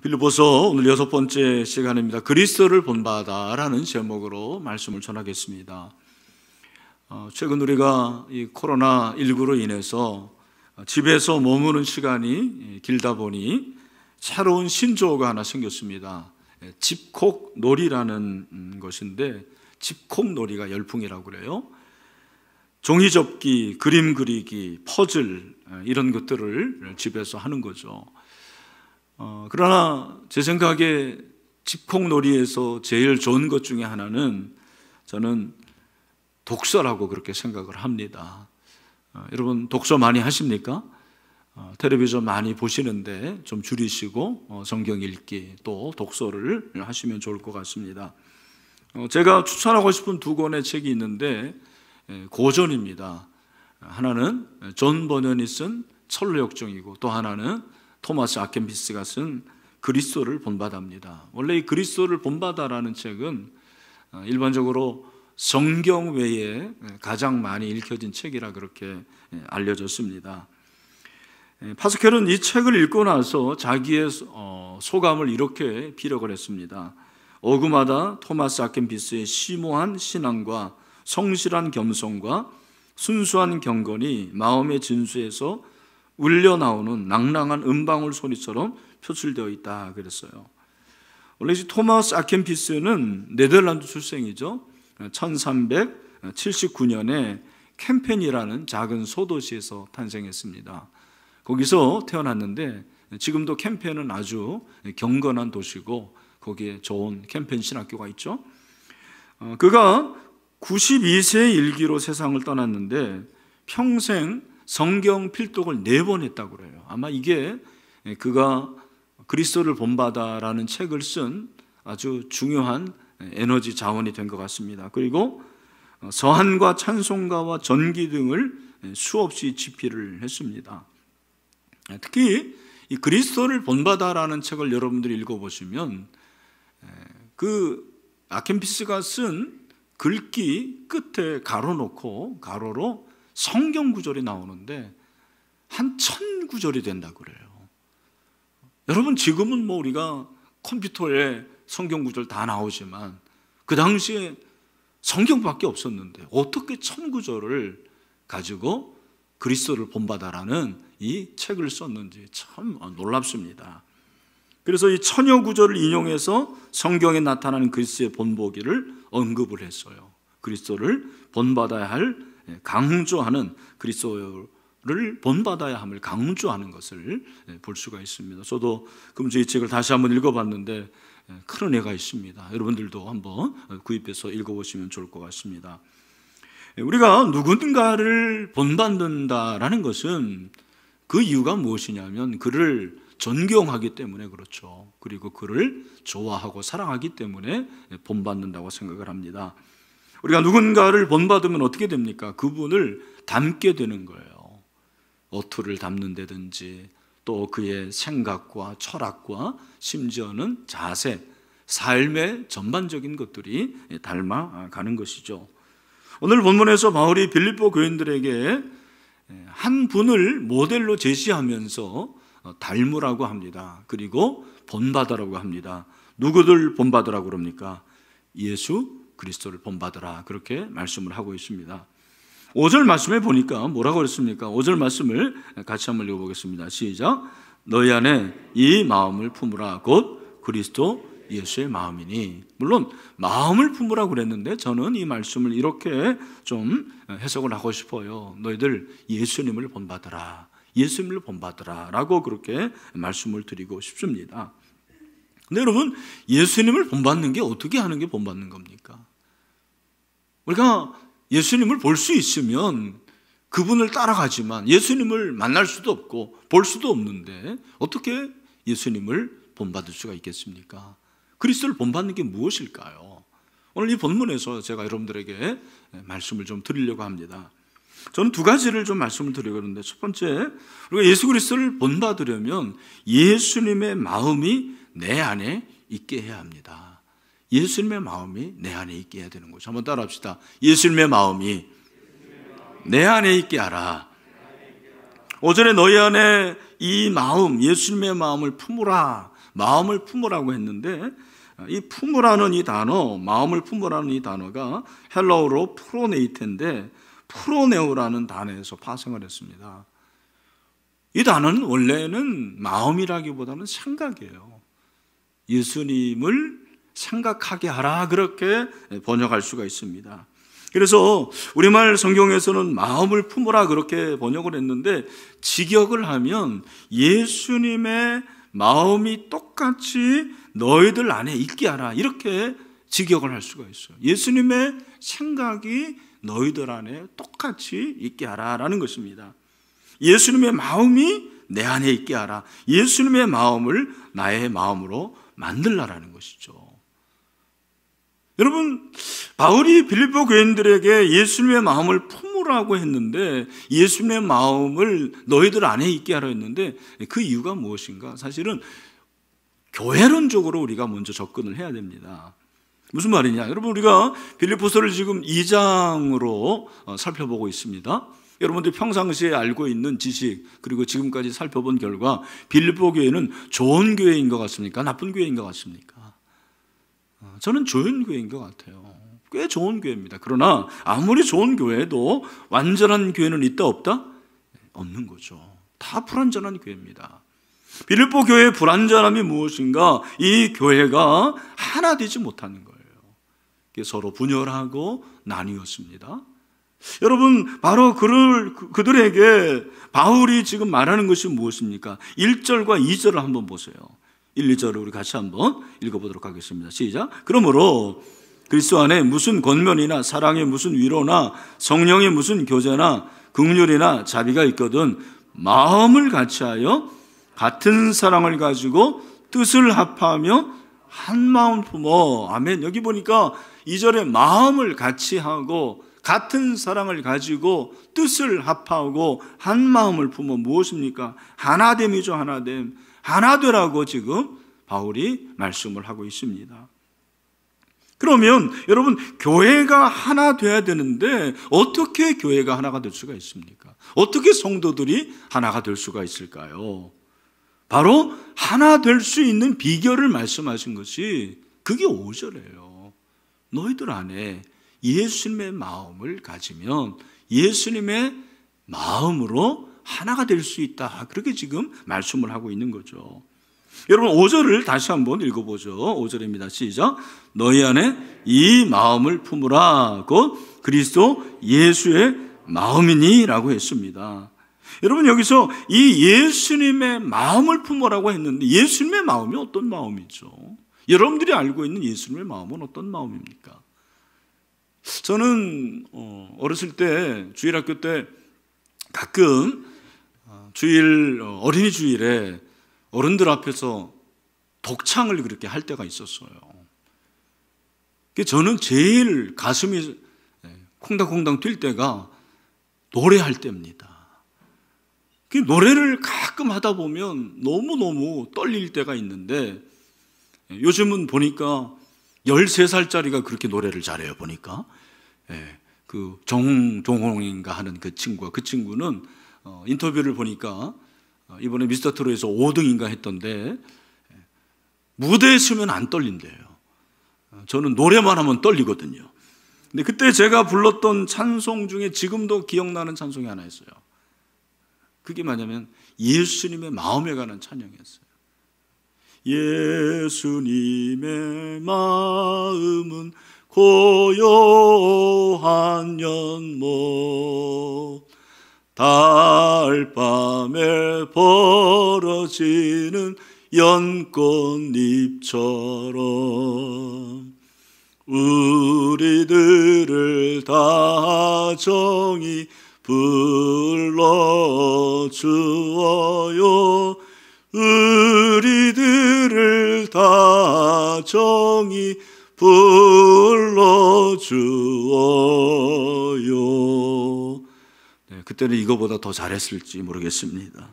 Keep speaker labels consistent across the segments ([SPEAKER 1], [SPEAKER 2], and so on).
[SPEAKER 1] 빌리보서 오늘 여섯 번째 시간입니다. 그리스도를 본받아라는 제목으로 말씀을 전하겠습니다. 어, 최근 우리가 이 코로나 19로 인해서 집에서 머무는 시간이 길다 보니 새로운 신조어가 하나 생겼습니다. 예, 집콕놀이라는 음, 것인데 집콕놀이가 열풍이라고 그래요. 종이 접기, 그림 그리기, 퍼즐 예, 이런 것들을 집에서 하는 거죠. 어, 그러나 제 생각에 집콕놀이에서 제일 좋은 것 중에 하나는 저는 독서라고 그렇게 생각을 합니다. 어, 여러분 독서 많이 하십니까? 어, 텔레비전 많이 보시는데 좀 줄이시고 성경 읽기 또 독서를 하시면 좋을 것 같습니다. 제가 추천하고 싶은 두 권의 책이 있는데 예, 고전입니다. 하나는 존 버년이 쓴 철로역정이고 또 하나는 토마스 아켄비스가 쓴 그리스도를 본받아입니다. 원래 이 그리스도를 본받아라는 책은 어, 일반적으로 성경 외에 예, 가장 많이 읽혀진 책이라 그렇게 예, 알려졌습니다. 예, 파스켈은 이 책을 읽고 나서 자기의 어, 소감을 이렇게 비력을 했습니다. 어그마다 토마스 아켄비스의 심오한 신앙과 성실한 겸손과 순수한 경건이 마음의 진수에서 울려 나오는 낭랑한 음방울 소리처럼 표출되어 있다 그랬어요. 원래 토마스 아켄피스는 네덜란드 출생이죠. 1379년에 캠펜이라는 작은 소도시에서 탄생했습니다. 거기서 태어났는데 지금도 캠펜은 아주 경건한 도시고 거기에 좋은 캠펜 신학교가 있죠. 어, 그가 92세 일기로 세상을 떠났는데 평생 성경 필독을 네 번 했다고 그래요. 아마 이게 그가 그리스도를 본받아라는 책을 쓴 아주 중요한 에너지 자원이 된 것 같습니다. 그리고 서한과 찬송가와 전기 등을 수없이 집필을 했습니다. 특히 이 그리스도를 본받아라는 책을 여러분들이 읽어보시면 그 아켄피스가 쓴 글귀 끝에 가로 놓고 가로로 성경 구절이 나오는데 한 천 구절이 된다고 그래요. 여러분 지금은 뭐 우리가 컴퓨터에 성경 구절 다 나오지만 그 당시에 성경밖에 없었는데 어떻게 천 구절을 가지고 그리스도를 본받아라는 이 책을 썼는지 참 놀랍습니다. 그래서 이 천여 구절을 인용해서 성경에 나타나는 그리스도의 본보기를 언급을 했어요. 그리스도를 본받아야 할 예, 강조하는 그리스도를 본받아야 함을 강조하는 것을 예, 볼 수가 있습니다. 저도 금주의 책을 다시 한번 읽어봤는데 그 애가 있습니다. 여러분들도 한번 어, 구입해서 읽어보시면 좋을 것 같습니다. 우리가 누군가를 본받는다라는 것은 그 이유가 무엇이냐면 그를 존경하기 때문에 그렇죠. 그리고 그를 좋아하고 사랑하기 때문에 본받는다고 생각을 합니다. 우리가 누군가를 본받으면 어떻게 됩니까? 그분을 닮게 되는 거예요. 어투를 닮는다든지 또 그의 생각과 철학과 심지어는 자세, 삶의 전반적인 것들이 닮아가는 것이죠. 오늘 본문에서 바울이 빌립보 교인들에게 한 분을 모델로 제시하면서 닮으라고 합니다. 그리고 본받으라고 합니다. 누구들 본받으라고 그럽니까? 예수 그리스도를 본받으라 그렇게 말씀을 하고 있습니다. 5절 말씀에 보니까 뭐라고 그랬습니까? 5절 말씀을 같이 한번 읽어보겠습니다. 시작. 너희 안에 이 마음을 품으라 곧 그리스도 예수의 마음이니 물론 마음을 품으라 그랬는데 저는 이 말씀을 이렇게 좀 해석을 하고 싶어요. 너희들 예수님을 본받으라. 예수님을 본받으라라고 그렇게 말씀을 드리고 싶습니다. 근데 여러분 예수님을 본받는 게 어떻게 하는 게 본받는 겁니까? 우리가 그러니까 예수님을 볼 수 있으면 그분을 따라가지만 예수님을 만날 수도 없고 볼 수도 없는데 어떻게 예수님을 본받을 수가 있겠습니까? 그리스도를 본받는 게 무엇일까요? 오늘 이 본문에서 제가 여러분들에게 말씀을 좀 드리려고 합니다. 저는 두 가지를 좀 말씀을 드리고 있는데 첫 번째 우리가 예수 그리스도를 본받으려면 예수님의 마음이 내 안에 있게 해야 합니다. 예수님의 마음이 내 안에 있게 해야 되는 거죠. 한번 따라합시다. 예수님의 마음이 내 안에 있게 하라. 오전에 너희 안에 이 마음, 예수님의 마음을 품으라. 마음을 품으라고 했는데 이 품으라는 이 단어, 마음을 품으라는 이 단어가 헬라어로 프로네이텐데 프로네오라는 단어에서 파생을 했습니다. 이 단어는 원래는 마음이라기보다는 생각이에요. 예수님을 생각하게 하라 그렇게 번역할 수가 있습니다. 그래서 우리말 성경에서는 마음을 품으라 그렇게 번역을 했는데 직역을 하면 예수님의 마음이 똑같이 너희들 안에 있게 하라 이렇게 직역을 할 수가 있어요. 예수님의 생각이 너희들 안에 똑같이 있게 하라라는 것입니다. 예수님의 마음이 내 안에 있게 하라. 예수님의 마음을 나의 마음으로 만들라라는 것이죠. 여러분 바울이 빌립보 교인들에게 예수님의 마음을 품으라고 했는데 예수님의 마음을 너희들 안에 있게 하라 했는데 그 이유가 무엇인가? 사실은 교회론적으로 우리가 먼저 접근을 해야 됩니다. 무슨 말이냐? 여러분 우리가 빌립보서를 지금 2장으로 어, 살펴보고 있습니다. 여러분들 평상시에 알고 있는 지식 그리고 지금까지 살펴본 결과 빌립보 교회는 좋은 교회인 것 같습니까? 나쁜 교회인 것 같습니까? 아, 저는 좋은 교회인 것 같아요. 꽤 좋은 교회입니다. 그러나 아무리 좋은 교회도 완전한 교회는 있다 없다? 없는 거죠. 다 불완전한 교회입니다. 빌립보 교회의 불완전함이 무엇인가? 이 교회가 하나 되지 못하는 거예요. 서로 분열하고 나뉘었습니다. 여러분 바로 그를 그, 그들에게 바울이 지금 말하는 것이 무엇입니까? 1절과 2절을 한번 보세요. 1, 2절을 우리 같이 한번 읽어보도록 하겠습니다. 시작. 그러므로 그리스도 안에 무슨 권면이나 사랑의 무슨 위로나 성령의 무슨 교제나 긍휼이나 자비가 있거든 마음을 같이하여 같은 사랑을 가지고 뜻을 합하며 한 마음 품어 아멘. 여기 보니까 2절에 마음을 같이하고 같은 사랑을 가지고 뜻을 합하고 한 마음을 품어 무엇입니까? 하나됨이죠, 하나됨. 하나 되라고 지금 바울이 말씀을 하고 있습니다. 그러면 여러분 교회가 하나 돼야 되는데 어떻게 교회가 하나가 될 수가 있습니까? 어떻게 성도들이 하나가 될 수가 있을까요? 바로 하나 될 수 있는 비결을 말씀하신 것이 그게 5절이에요. 너희들 안에 예수님의 마음을 가지면 예수님의 마음으로 하나가 될 수 있다. 그렇게 지금 말씀을 하고 있는 거죠. 여러분 5절을 다시 한번 읽어보죠. 5절입니다. 시작. 너희 안에 이 마음을 품으라. 곧 그리스도 예수의 마음이니라고 했습니다. 여러분 여기서 이 예수님의 마음을 품으라고 했는데 예수님의 마음이 어떤 마음이죠? 여러분들이 알고 있는 예수님의 마음은 어떤 마음입니까? 저는 어, 어렸을 때 주일학교 때 가끔 주일 어, 어린이 주일에 어른들 앞에서 독창을 그렇게 할 때가 있었어요. 저는 제일 가슴이 예, 콩닥콩닥 뛸 때가 노래할 때입니다. 그 노래를 가끔 하다 보면 너무너무 떨릴 때가 있는데 예, 요즘은 보니까 13살짜리가 그렇게 노래를 잘해요, 보니까. 예, 그정 종홍인가 하는 그 친구가 그 친구는 어, 인터뷰를 보니까 어, 이번에 미스터 트롯에서 5등인가 했던데 예, 무대에 서면 안 떨린대요. 어, 저는 노래만 하면 떨리거든요. 근데 그때 제가 불렀던 찬송 중에 지금도 기억나는 찬송이 하나 있어요. 그게 뭐냐면 예수님의 마음에 관한 찬양이었어요. 예수님의 마음은 고요한 연못 달밤에 벌어지는 연꽃잎처럼 우리들을 다정히 불러주어요 우리들을 다정히 불러주어 때는 이거보다 더 잘했을지 모르겠습니다.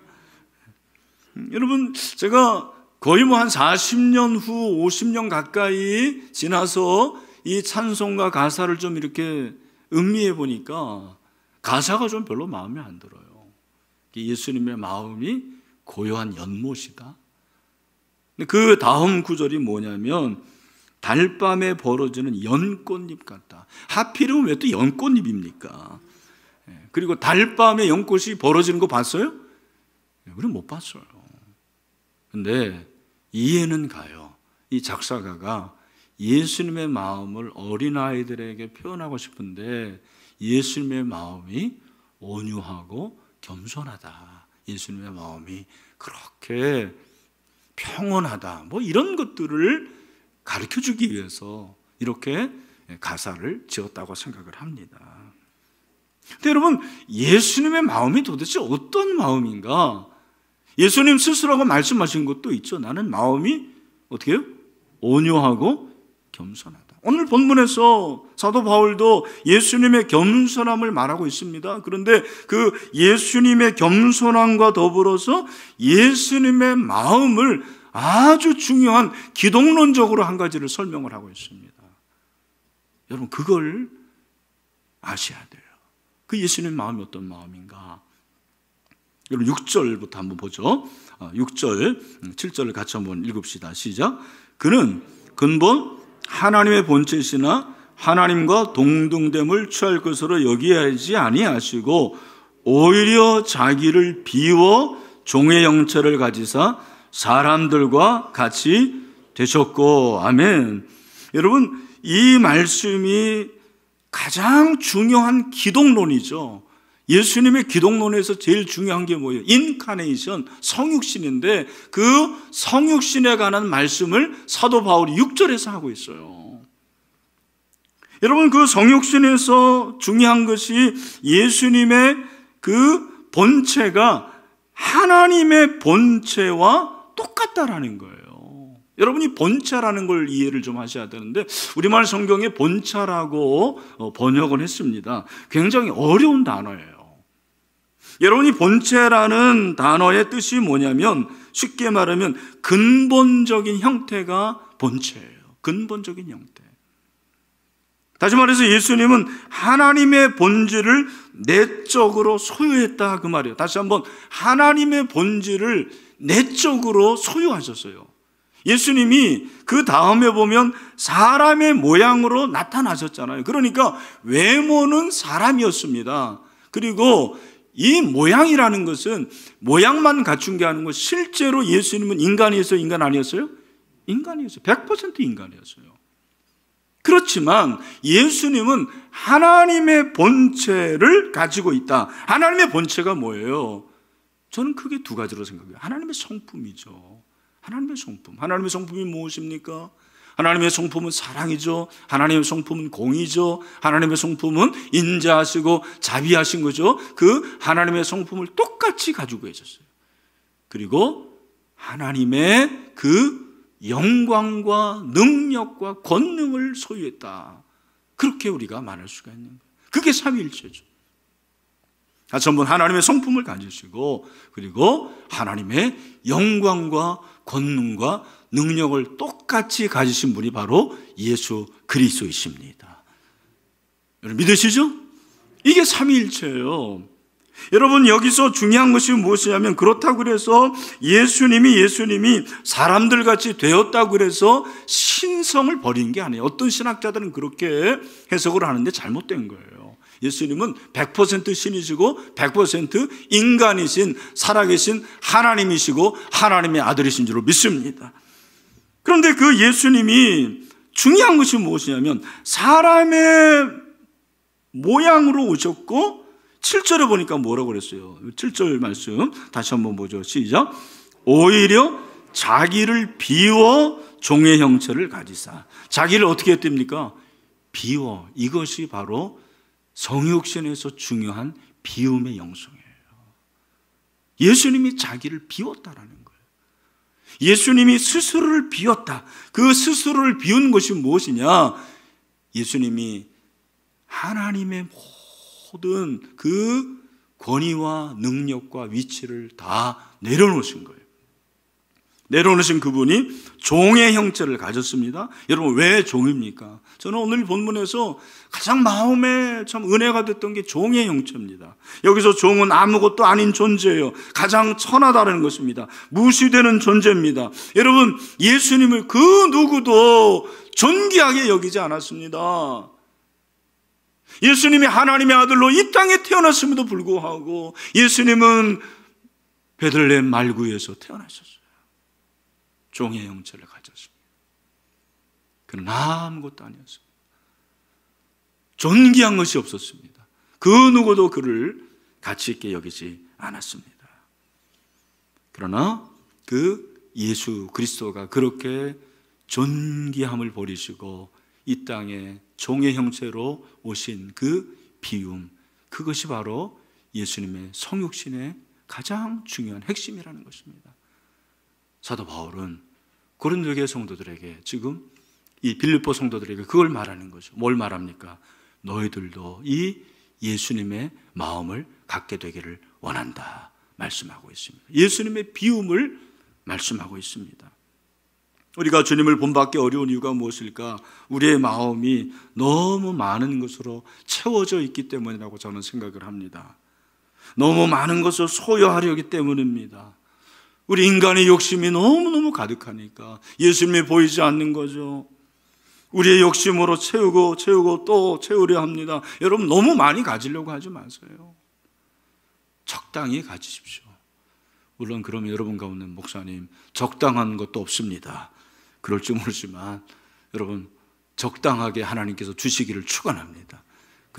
[SPEAKER 1] 음, 여러분, 제가 거의 뭐 한 40년 후, 50년 가까이 지나서 이 찬송과 가사를 좀 이렇게 음미해 보니까 가사가 좀 별로 마음에 안 들어요. 예수님의 마음이 고요한 연못이다. 그 다음 구절이 뭐냐면 달밤에 벌어지는 연꽃잎 같다. 하필이면 왜또 연꽃잎입니까? 그리고 달밤에 연꽃이 벌어지는 거 봤어요? 우리는 못 봤어요. 근데 이해는 가요. 이 작사가가 예수님의 마음을 어린아이들에게 표현하고 싶은데 예수님의 마음이 온유하고 겸손하다. 예수님의 마음이 그렇게 평온하다. 뭐 이런 것들을 가르쳐 주기 위해서 이렇게 가사를 지었다고 생각을 합니다. 근데 여러분, 예수님의 마음이 도대체 어떤 마음인가? 예수님 스스로가 말씀하신 것도 있죠. 나는 마음이 어떻게 해요? 온유하고 겸손하다. 오늘 본문에서 사도 바울도 예수님의 겸손함을 말하고 있습니다. 그런데 그 예수님의 겸손함과 더불어서 예수님의 마음을 아주 중요한 기독론적으로 한 가지를 설명을 하고 있습니다. 여러분, 그걸 아셔야 돼요. 그 예수님 의 마음이 어떤 마음인가? 여러분 6절부터 한번 보죠. 6절, 어, 7절을 음, 같이 한번 읽읍시다. 시작. 그는 근본 하나님의 본체시나 하나님과 동등됨을 취할 것으로 여기야지 아니하시고 오히려 자기를 비워 종의 영체를 가지사 사람들과 같이 되셨고 아멘. 여러분 이 말씀이 가장 중요한 기독론이죠. 예수님의 기독론에서 제일 중요한 게 뭐예요? 인카네이션, 성육신인데 그 성육신에 관한 말씀을 사도 바울이 6절에서 하고 있어요. 여러분 그 성육신에서 중요한 것이 예수님의 그 본체가 하나님의 본체와 똑같다라는 거예요. 여러분이 본차라는 걸 이해를 좀 하셔야 되는데 우리말 성경에 본차라고 어, 번역을 했습니다. 굉장히 어려운 단어예요. 여러분이 본체라는 단어의 뜻이 뭐냐면 쉽게 말하면 근본적인 형태가 본체예요. 근본적인 형태. 다시 말해서 예수님은 하나님의 본질을 내적으로 소유했다 그 말이에요. 다시 한번 하나님의 본질을 내적으로 소유하셨어요. 예수님이 그 다음에 보면 사람의 모양으로 나타나셨잖아요. 그러니까 외모는 사람이었습니다. 그리고 이 모양이라는 것은 모양만 갖춘 게 아니고 실제로 예수님은 인간이었어요? 인간 아니었어요? 인간이었어요. 100% 인간이었어요. 그렇지만 예수님은 하나님의 본체를 가지고 있다. 하나님의 본체가 뭐예요? 저는 크게 두 가지로 생각해요. 하나님의 성품이죠. 하나님의 성품. 하나님의 성품이 무엇입니까? 하나님의 성품은 사랑이죠. 하나님의 성품은 공이죠. 하나님의 성품은 인자하시고 자비하신 거죠. 그 하나님의 성품을 똑같이 가지고 계셨어요. 그리고 하나님의 그 영광과 능력과 권능을 소유했다. 그렇게 우리가 말할 수가 있는 거예요. 그게 삼위일체죠. 전부 하나님의 성품을 가지시고 그리고 하나님의 영광과 권능과 능력을 똑같이 가지신 분이 바로 예수 그리스도이십니다. 여러분 믿으시죠? 이게 삼위일체예요. 여러분 여기서 중요한 것이 무엇이냐면 그렇다고 그서 예수님이 예수님이 사람들 같이 되었다고 그서 신성을 버린 게 아니에요. 어떤 신학자들은 그렇게 해석을 하는데 잘못된 거예요. 예수님은 100% 신이시고 100% 인간이신 살아계신 하나님이시고 하나님의 아들이신 줄로 믿습니다. 그런데 그 예수님이 중요한 것이 무엇이냐면 사람의 모양으로 오셨고 7절에 보니까 뭐라고 그랬어요? 7절 말씀 다시 한번 보죠. 시작. 오히려 자기를 비워 종의 형체를 가지사. 자기를 어떻게 했답니까? 비워. 이것이 바로 성육신에서 중요한 비움의 영성이에요. 예수님이 자기를 비웠다라는 거예요. 예수님이 스스로를 비웠다. 그 스스로를 비운 것이 무엇이냐? 예수님이 하나님의 모든 그 권위와 능력과 위치를 다 내려놓으신 거예요. 내려오신 그분이 종의 형체를 가졌습니다. 여러분 왜 종입니까? 저는 오늘 본문에서 가장 마음에 참 은혜가 됐던 게 종의 형체입니다. 여기서 종은 아무것도 아닌 존재예요. 가장 천하다라는 것입니다. 무시되는 존재입니다. 여러분 예수님을 그 누구도 존귀하게 여기지 않았습니다. 예수님이 하나님의 아들로 이 땅에 태어났음에도 불구하고 예수님은 베들레 말구에서 태어나셨어요. 종의 형체를 가졌습니다. 그러 아무것도 아니었습니다. 존귀한 것이 없었습니다. 그 누구도 그를 가치 있게 여기지 않았습니다. 그러나 그 예수 그리스도가 그렇게 존귀함을 버리시고 이 땅에 종의 형체로 오신 그 비움 그것이 바로 예수님의 성육신의 가장 중요한 핵심이라는 것입니다. 사도 바울은 고린도교의 성도들에게 지금 이 빌립보 성도들에게 그걸 말하는 거죠. 뭘 말합니까? 너희들도 이 예수님의 마음을 갖게 되기를 원한다. 말씀하고 있습니다. 예수님의 비움을 말씀하고 있습니다. 우리가 주님을 본받기 어려운 이유가 무엇일까? 우리의 마음이 너무 많은 것으로 채워져 있기 때문이라고 저는 생각을 합니다.
[SPEAKER 2] 너무 많은
[SPEAKER 1] 것을 소유하려기 때문입니다. 우리 인간의 욕심이 너무너무 가득하니까 예수님이 보이지 않는 거죠. 우리의 욕심으로 채우고 채우고 또 채우려 합니다. 여러분 너무 많이 가지려고 하지 마세요. 적당히 가지십시오. 물론 그러 여러분 가운데 목사님 적당한 것도 없습니다. 그럴지 모르지만 여러분 적당하게 하나님께서 주시기를 축원합니다.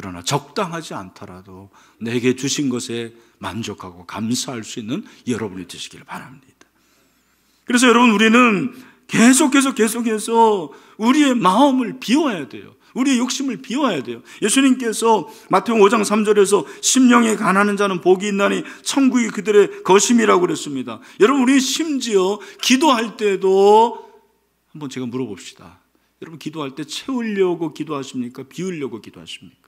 [SPEAKER 1] 그러나 적당하지 않더라도 내게 주신 것에 만족하고 감사할 수 있는 여러분이 되시기를 바랍니다. 그래서 여러분 우리는 계속해서 계속해서 우리의 마음을 비워야 돼요. 우리의 욕심을 비워야 돼요. 예수님께서 마태복음 5장 3절에서 심령에 가난한 자는 복이 있나니 천국이 그들의 거심이라고 그랬습니다. 여러분 우리 심지어 기도할 때도 한번 제가 물어봅시다. 여러분 기도할 때 채우려고 기도하십니까? 비우려고 기도하십니까?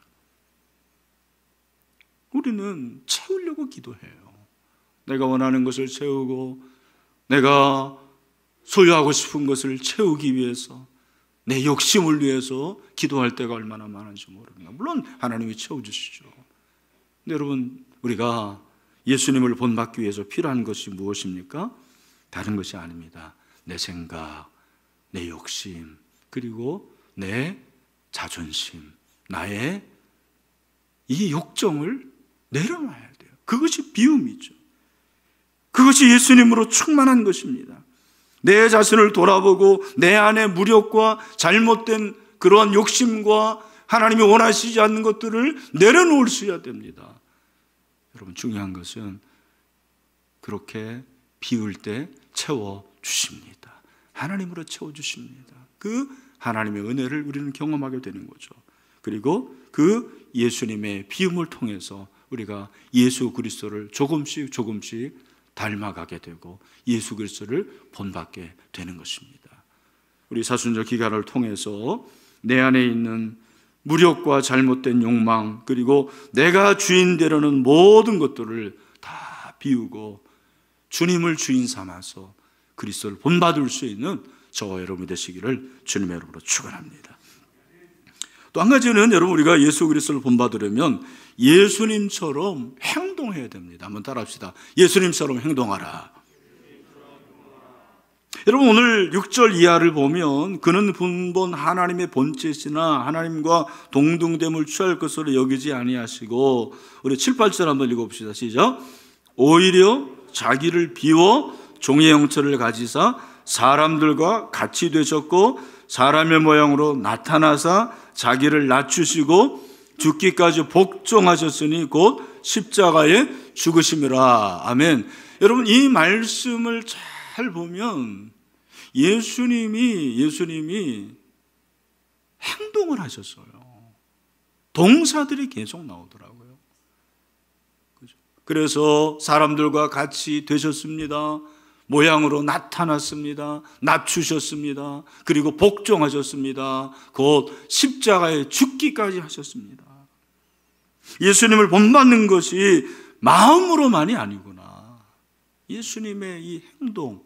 [SPEAKER 1] 우리는 채우려고 기도해요. 내가 원하는 것을 채우고 내가 소유하고 싶은 것을 채우기 위해서 내 욕심을 위해서 기도할 때가 얼마나 많은지 모릅니다. 물론 하나님이 채워주시죠. 여러분 우리가 예수님을 본받기 위해서 필요한 것이 무엇입니까? 다른 것이 아닙니다. 내 생각, 내 욕심, 그리고 내 자존심, 나의 이 욕정을 내려놔야 돼요. 그것이 비움이죠. 그것이 예수님으로 충만한 것입니다. 내 자신을 돌아보고 내 안의 무력과 잘못된 그러한 욕심과 하나님이 원하시지 않는 것들을 내려놓을 수 있어야 됩니다. 여러분 중요한 것은 그렇게 비울 때 채워 주십니다. 하나님으로 채워 주십니다. 그 하나님의 은혜를 우리는 경험하게 되는 거죠. 그리고 그 예수님의 비움을 통해서 우리가 예수 그리스도를 조금씩 조금씩 닮아가게 되고 예수 그리스도를 본받게 되는 것입니다. 우리 사순절 기간을 통해서 내 안에 있는 무력과 잘못된 욕망 그리고 내가 주인 되려는 모든 것들을 다 비우고 주님을 주인 삼아서 그리스도를 본받을 수 있는 저와 여러분이 되시기를 주님의 이름으로 축원합니다. 또한 가지는 여러분 우리가 예수 그리스도를 본받으려면 예수님처럼 행동해야 됩니다. 한번 따라합시다. 예수님처럼 행동하라. 여러분 오늘 6절 이하를 보면 그는 분본 하나님의 본체시나 하나님과 동등됨을 취할 것으로 여기지 아니하시고 우리 7, 8절 한번 읽어봅시다. 시작. 오히려 자기를 비워 종의 형체를 가지사 사람들과 같이 되셨고 사람의 모양으로 나타나사 자기를 낮추시고 죽기까지 복종하셨으니 곧 십자가에 죽으심이라. 아멘. 여러분 이 말씀을 잘 보면 예수님이 예수님이 행동을 하셨어요. 동사들이 계속 나오더라고요. 그래서 사람들과 같이 되셨습니다. 모양으로 나타났습니다. 낮추셨습니다. 그리고 복종하셨습니다. 곧 십자가에 죽기까지 하셨습니다. 예수님을 본받는 것이 마음으로만이 아니구나. 예수님의 이 행동,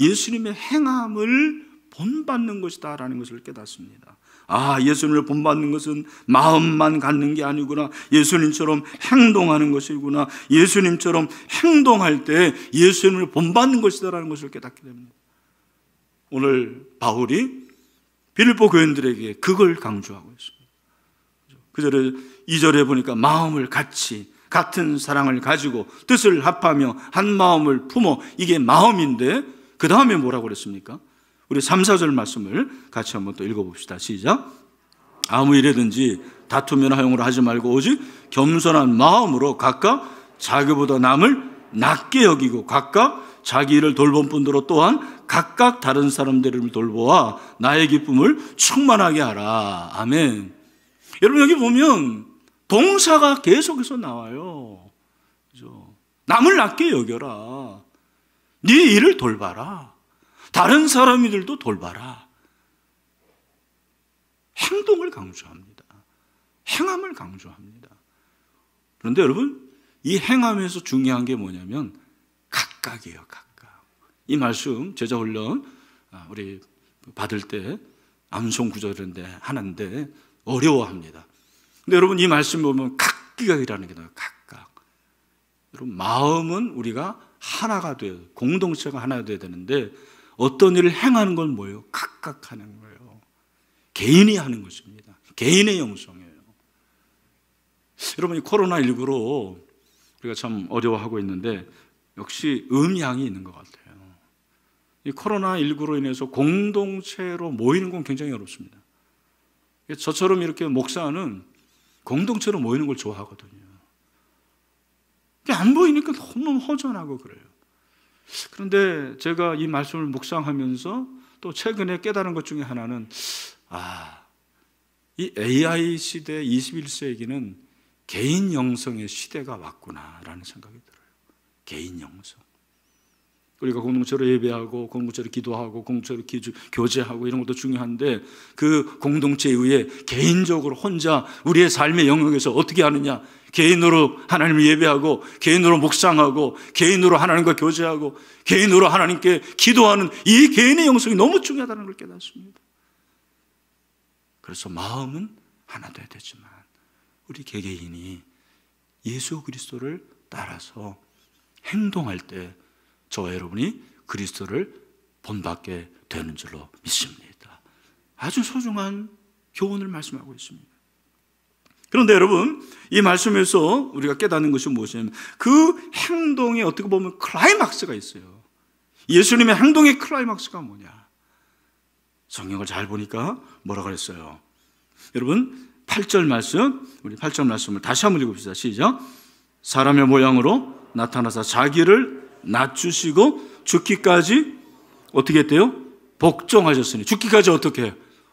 [SPEAKER 1] 예수님의 행함을 본받는 것이다라는 것을 깨닫습니다. 아, 예수님을 본받는 것은 마음만 갖는 게 아니구나. 예수님처럼 행동하는 것이구나. 예수님처럼 행동할 때 예수님을 본받는 것이다라는 것을 깨닫게 됩니다. 오늘 바울이 빌보 교인들에게 그걸 강조하고 있습니다. 그들을 2절에 보니까 마음을 같이 같은 사랑을 가지고 뜻을 합하며 한 마음을 품어 이게 마음인데 그 다음에 뭐라고 그랬습니까? 우리 3, 4절 말씀을 같이 한번 또 읽어봅시다. 시작. 아무 일이든지 다투면 하용으로 하지 말고 오직 겸손한 마음으로 각각 자기보다 남을 낮게 여기고 각각 자기 를 돌본 분으로 또한 각각 다른 사람들을 돌보아 나의 기쁨을 충만하게 하라. 아멘. 여러분 여기 보면 동사가 계속해서 나와요. 그죠? 남을 낮게 여겨라. 네 일을 돌봐라. 다른 사람들도 돌봐라. 행동을 강조합니다. 행함을 강조합니다. 그런데 여러분, 이 행함에서 중요한 게 뭐냐면 각각이에요, 각각. 이 말씀 제자 훈련 아, 우리 받을 때 암송 구절인데 하는데 어려워합니다. 근데 여러분 이 말씀 보면 각각이라는게 나와요. 각각. 여러분 마음은 우리가 하나가 돼요. 공동체가 하나가 돼야 되는데 어떤 일을 행하는 건 뭐예요? 각각 하는 거예요. 개인이 하는 것입니다. 개인의 영성이에요. 여러분, 이 코로나19로 우리가 참 어려워하고 있는데 역시 음양이 있는 것 같아요. 이 코로나19로 인해서 공동체로 모이는 건 굉장히 어렵습니다. 저처럼 이렇게 목사는 공동체로 모이는 걸 좋아하거든요. 안 보이니까 너무 허전하고 그래요. 그런데 제가 이 말씀을 묵상하면서 또 최근에 깨달은 것 중에 하나는 아, 이 AI 시대 21세기는 개인 영성의 시대가 왔구나라는 생각이 들어요. 개인 영성. 우리가 공동체로 예배하고 공동체로 기도하고 공동체로 기주, 교제하고 이런 것도 중요한데 그 공동체에 의해 개인적으로 혼자 우리의 삶의 영역에서 어떻게 하느냐 개인으로 하나님을 예배하고 개인으로 묵상하고 개인으로 하나님과 교제하고 개인으로 하나님께 기도하는 이 개인의 영성이 너무 중요하다는 걸 깨닫습니다. 그래서 마음은 하나 돼야 되지만 우리 개개인이 예수 그리스도를 따라서 행동할 때 저와 여러분이 그리스도를 본받게 되는 줄로 믿습니다. 아주 소중한 교훈을 말씀하고 있습니다. 그런데 여러분, 이 말씀에서 우리가 깨닫는 것이 무엇이냐면 그행동에 어떻게 보면 클라이막스가 있어요. 예수님의 행동의 클라이막스가 뭐냐? 성경을 잘 보니까 뭐라 고 그랬어요? 여러분, 8절 말씀, 우리 8절 말씀을 다시 한번 읽읍시다. 어 시작. 사람의 모양으로 나타나서 자기를 낮추시고 죽기까지 어떻게 했대요? 복종하셨으니. 죽기까지 어떻게 해요?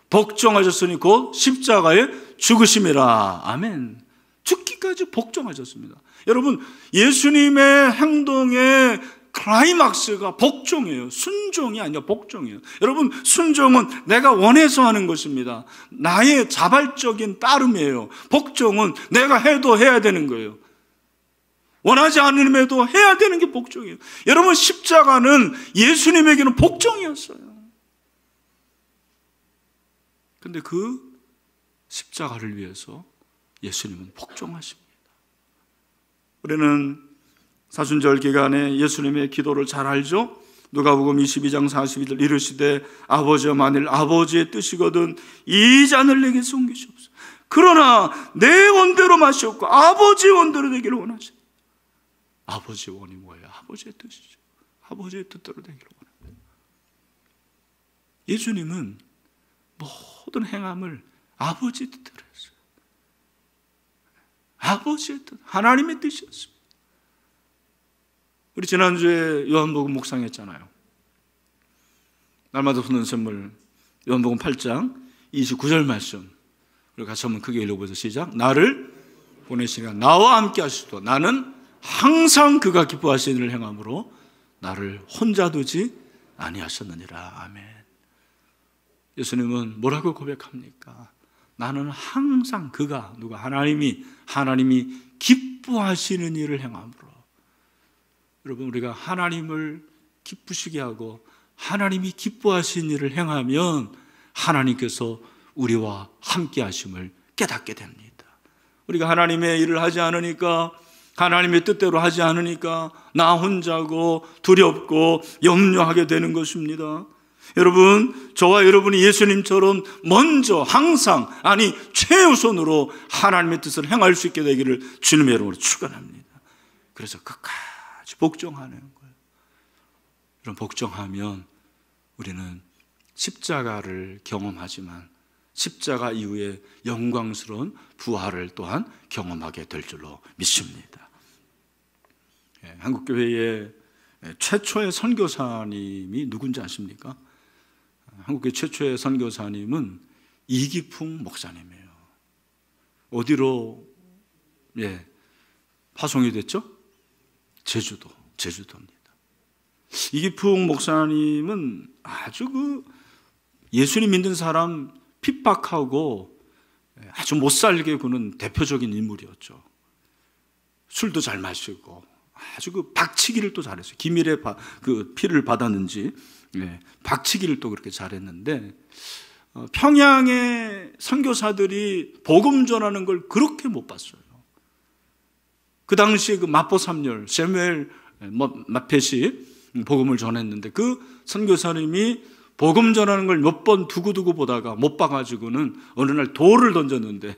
[SPEAKER 1] 복종하셨으니 곧 십자가에 죽으심이라. 아멘. 죽기까지 복종하셨습니다. 여러분, 예수님의 행동의 클라이막스가 복종이에요. 순종이 아니라 복종이에요. 여러분, 순종은 내가 원해서 하는 것입니다. 나의 자발적인 따름이에요. 복종은 내가 해도 해야 되는 거예요. 원하지 않음에도 해야 되는 게 복종이에요. 여러분, 십자가는 예수님에게는 복종이었어요. 근데 그 십자가를 위해서 예수님은 복종하십니다. 우리는 사순절 기간에 예수님의 기도를 잘 알죠? 누가복음 22장 42절 이르시되 아버지여 만일 아버지의 뜻이거든 이 잔을 내게 숨기시옵소서. 그러나 내 원대로 마시옵고 아버지 원대로 되기를 원하시 아버지 원이 뭐예요? 아버지의 뜻이죠. 아버지의 뜻대로 되기를 원합니다. 예수님은 모든 행함을 아버지 뜻대로 했어요. 아버지의 뜻, 하나님의 뜻이었습니다. 우리 지난주에 요한복음 묵상했잖아요. 날마다 푸는 샘물 요한복음 8장 29절 말씀 우리 같이 한번 크게 읽어보세요. 시작 나를 보내시니 나와 함께 하시도 나는 항상 그가 기뻐하시는 일 행함으로 나를 혼자 두지 아니하셨느니라. 아멘 예수님은 뭐라고 고백합니까? 나는 항상 그가 누가 하나님이 하나님이 기뻐하시는 일을 행함으로 여러분 우리가 하나님을 기쁘시게 하고 하나님이 기뻐하시는 일을 행하면 하나님께서 우리와 함께 하심을 깨닫게 됩니다. 우리가 하나님의 일을 하지 않으니까 하나님의 뜻대로 하지 않으니까 나 혼자고 두렵고 염려하게 되는 것입니다. 여러분, 저와 여러분이 예수님처럼 먼저 항상, 아니, 최우선으로 하나님의 뜻을 행할 수 있게 되기를 주님의 이름으로 축원합니다 그래서 끝까지 복종하는 거예요. 이런 복종하면 우리는 십자가를 경험하지만 십자가 이후에 영광스러운 부활을 또한 경험하게 될 줄로 믿습니다. 예, 한국교회의 최초의 선교사님이 누군지 아십니까? 한국의 최초의 선교사님은 이기풍 목사님이에요. 어디로 예 파송이 됐죠? 제주도, 제주도입니다. 이기풍 목사님은 아주 그 예수님 믿는 사람 핍박하고 아주 못 살게 구는 대표적인 인물이었죠. 술도 잘 마시고 아주 그 박치기를 또 잘했어요. 기밀의 그 피를 받았는지 네, 박치기를 또 그렇게 잘했는데 어, 평양의 선교사들이 복음 전하는 걸 그렇게 못 봤어요. 그 당시에 그 마포 삼열 세무 예, 뭐, 마펫이 복음을 전했는데 그 선교사님이 복음 전하는 걸 몇 번 두고두고 보다가 못 봐가지고는 어느 날 돌을 던졌는데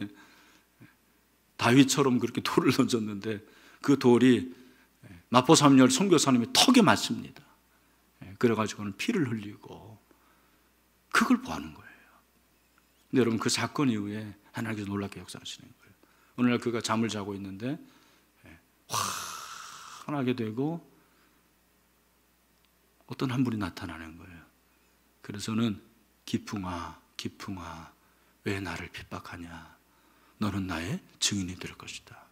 [SPEAKER 1] 다윗처럼 그렇게 돌을 던졌는데 그 돌이 마포 삼열 선교사님의 턱에 맞습니다. 그래가지고는 피를 흘리고 그걸 보하는 거예요. 근데 여러분 그 사건 이후에 하나님께서 놀랍게 역사하시는 거예요. 어느 날 그가 잠을 자고 있는데 예, 환하게 되고 어떤 한 분이 나타나는 거예요. 그래서는 기풍아, 기풍아, 왜 나를 핍박하냐? 너는 나의 증인이 될 것이다.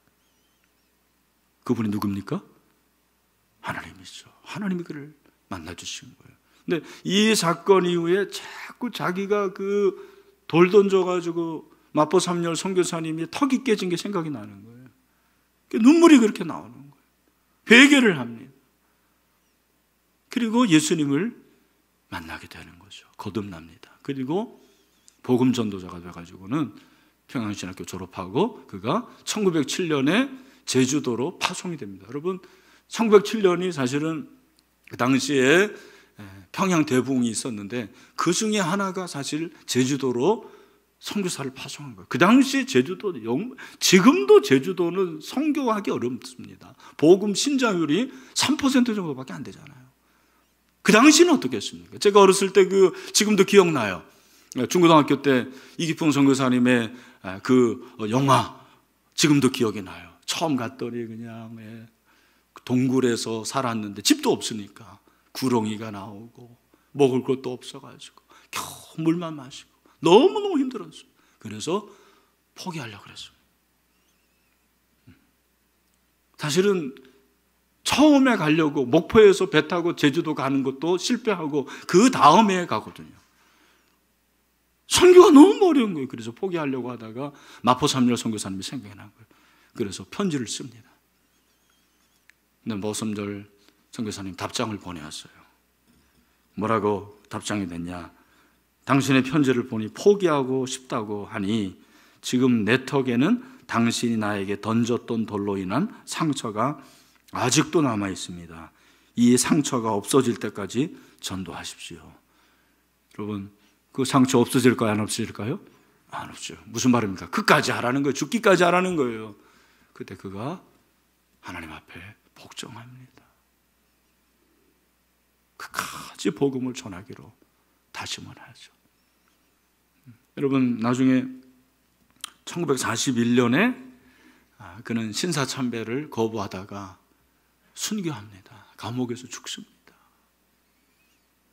[SPEAKER 1] 그분이 누굽니까? 하나님이죠. 하나님이 그를 만나 주신 거예요. 근데 이 사건 이후에 자꾸 자기가 그 돌 던져가지고 마포 삼열 선교사님이 턱이 깨진 게 생각이 나는 거예요. 눈물이 그렇게 나오는 거예요. 회개를 합니다. 그리고 예수님을 만나게 되는 거죠. 거듭납니다. 그리고 복음 전도자가 돼가지고는 평양신학교 졸업하고 그가 1907년에 제주도로 파송이 됩니다. 여러분, 1907년이 사실은 그 당시에 평양 대부흥이 있었는데 그 중에 하나가 사실 제주도로 선교사를 파송한 거예요. 그 당시 제주도 지금도 제주도는 선교하기 어렵습니다. 복음 신자율이 3% 정도밖에 안 되잖아요. 그 당시는 어떻겠습니까? 제가 어렸을 때 그 지금도 기억나요. 중고등학교 때 이기풍 선교사님의 그 영화 지금도 기억이 나요. 처음 갔더니 그냥 동굴에서 살았는데 집도 없으니까 구렁이가 나오고 먹을 것도 없어가지고 겨우 물만 마시고 너무너무 힘들었어요. 그래서 포기하려고 그랬어요. 음. 사실은 처음에 가려고 목포에서 배 타고 제주도 가는 것도 실패하고 그 다음에 가거든요. 선교가 너무 어려운 거예요. 그래서 포기하려고 하다가 마포 삼열 선교사님이 생각이 난 거예요. 그래서 편지를 씁니다. 근데 모순절 선교사님 답장을 보내왔어요. 뭐라고 답장이 됐냐? 당신의 편지를 보니 포기하고 싶다고 하니 지금 내 턱에는 당신이 나에게 던졌던 돌로 인한 상처가 아직도 남아 있습니다. 이 상처가 없어질 때까지 전도하십시오. 여러분, 그 상처 없어질까요? 안 없어질까요? 안 없죠. 무슨 말입니까? 끝까지 하라는 거예요. 죽기까지 하라는 거예요. 그때 그가 하나님 앞에 복종합니다. 그까지 복음을 전하기로 다짐을 하죠. 음, 여러분 나중에 1941년에 아, 그는 신사 참배를 거부하다가 순교합니다. 감옥에서 죽습니다.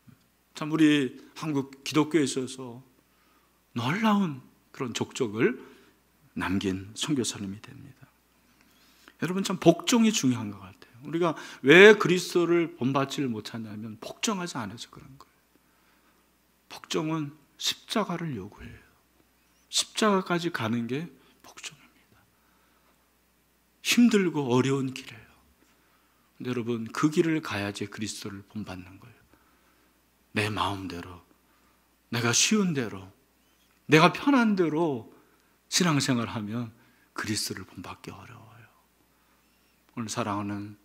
[SPEAKER 1] 음, 참 우리 한국 기독교에 있어서 놀라운 그런 족적을 남긴 선교사님이 됩니다. 여러분 참 복종이 중요한 것 같아요. 우리가 왜 그리스도를 본받지를 못하냐면 복종하지 않아서 그런 거예요. 복종은 십자가를 요구해요. 십자가까지 가는 게 복종입니다. 힘들고 어려운 길이에요. 근데 여러분 그 길을 가야지 그리스도를 본받는 거예요. 내 마음대로, 내가 쉬운 대로, 내가 편한 대로 신앙생활하면 그리스도를 본받기 어려워요. 오늘 사랑하는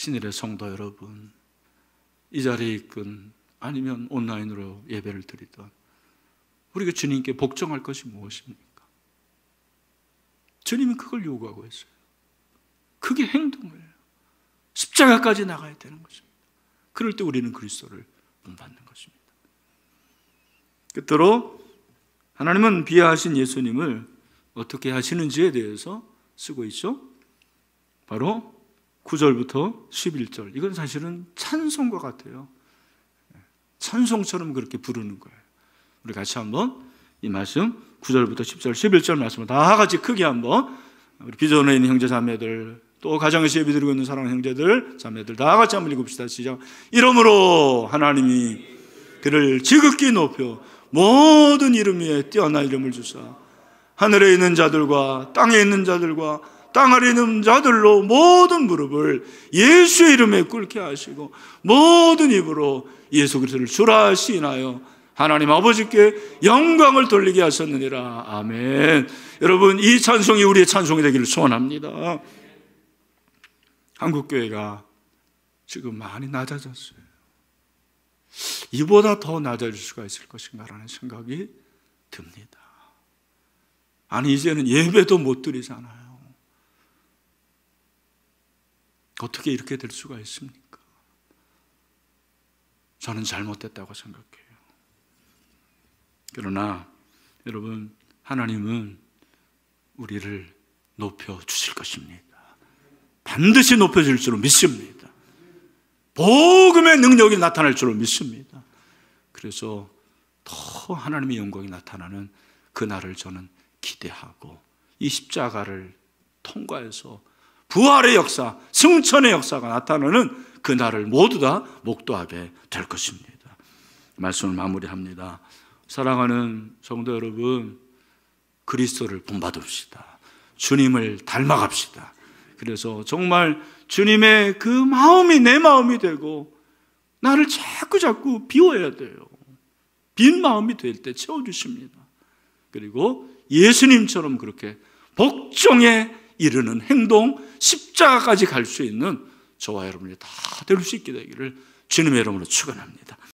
[SPEAKER 1] 신일의 성도 여러분, 이 자리에 있건 아니면 온라인으로 예배를 드리던 우리가 주님께 복종할 것이 무엇입니까? 주님이 그걸 요구하고 있어요. 그게 행동이에요. 십자가까지 나가야 되는 것입니다. 그럴 때 우리는 그리스도를 본받는 것입니다. 끝으로 하나님은 비하하신 예수님을 어떻게 하시는지에 대해서 쓰고 있죠. 바로 9절부터 11절. 이건 사실은 찬송과 같아요. 찬송처럼 그렇게 부르는 거예요. 우리 같이 한번 이 말씀 9절부터 10절, 11절 말씀을 다 같이 크게 한번 우리 비전에 있는 형제 자매들 또 가정에서 예비드리고 있는 사랑하는 형제들 자매들 다 같이 한번 읽읍시다. 시작. 이름으로 하나님이 그를 지극히 높여 모든 이름 위에 뛰어난 이름을 주사 하늘에 있는 자들과 땅에 있는 자들과 땅 아래 있는 자들로 모든 무릎을 예수의 이름에 꿇게 하시고 모든 입으로 예수 그리스도를 주라 시인하여 하나님 아버지께 영광을 돌리게 하셨느니라. 아멘. 여러분 이 찬송이 우리의 찬송이 되기를 소원합니다. 한국 교회가 지금 많이 낮아졌어요. 이보다 더 낮아질 수가 있을 것인가라는 생각이 듭니다. 아니 이제는 예배도 못 드리잖아요. 어떻게 이렇게 될 수가 있습니까? 저는 잘못됐다고 생각해요. 그러나 여러분, 하나님은 우리를 높여 주실 것입니다. 반드시 높여 줄 줄로 믿습니다. 복음의 능력이 나타날 줄로 믿습니다. 그래서 더 하나님의 영광이 나타나는 그날을 저는 기대하고 이 십자가를 통과해서 부활의 역사, 승천의 역사가 나타나는 그날을 모두 다 목도하게 될 것입니다. 말씀을 마무리합니다. 사랑하는 성도 여러분, 그리스도를 본받읍시다. 주님을 닮아갑시다. 그래서 정말 주님의 그 마음이 내 마음이 되고 나를 자꾸 자꾸 비워야 돼요. 빈 마음이 될 때 채워주십니다. 그리고 예수님처럼 그렇게 복종의 이르는 행동, 십자가까지 갈 수 있는 저와 여러분이 다 될 수 있게 되기를 주님의 이름으로 축원합니다.